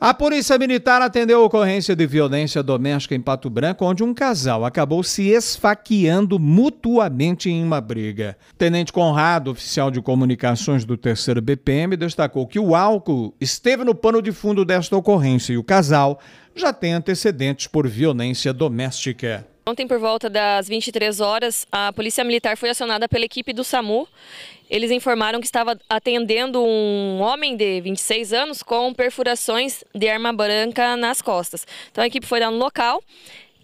A Polícia Militar atendeu a ocorrência de violência doméstica em Pato Branco, onde um casal acabou se esfaqueando mutuamente em uma briga. Tenente Conrado, oficial de comunicações do 3 BPM, destacou que o álcool esteve no pano de fundo desta ocorrência e o casal já tem antecedentes por violência doméstica. Ontem, por volta das 23 horas, a Polícia Militar foi acionada pela equipe do SAMU. Eles informaram que estava atendendo um homem de 26 anos com perfurações de arma branca nas costas. Então, a equipe foi lá no local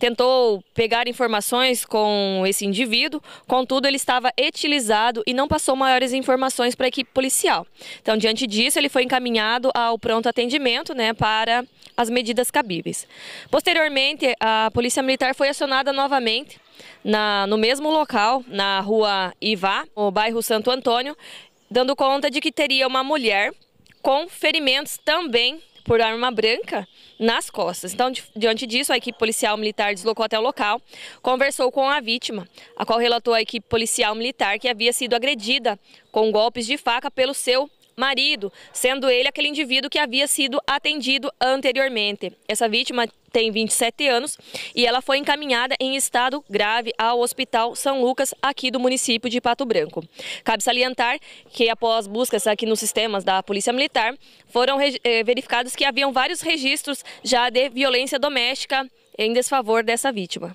tentou pegar informações com esse indivíduo, contudo ele estava etilizado e não passou maiores informações para a equipe policial. Então, diante disso, ele foi encaminhado ao pronto atendimento né, para as medidas cabíveis. Posteriormente, a Polícia Militar foi acionada novamente na, no mesmo local, na rua Ivá, no bairro Santo Antônio, dando conta de que teria uma mulher com ferimentos também por arma branca nas costas. Então, diante disso, a equipe policial militar deslocou até o local, conversou com a vítima, a qual relatou à equipe policial militar que havia sido agredida com golpes de faca pelo seu marido, sendo ele aquele indivíduo que havia sido atendido anteriormente. Essa vítima tem 27 anos e ela foi encaminhada em estado grave ao Hospital São Lucas, aqui do município de Pato Branco. Cabe salientar que após buscas aqui nos sistemas da Polícia Militar, foram eh, verificados que haviam vários registros já de violência doméstica em desfavor dessa vítima.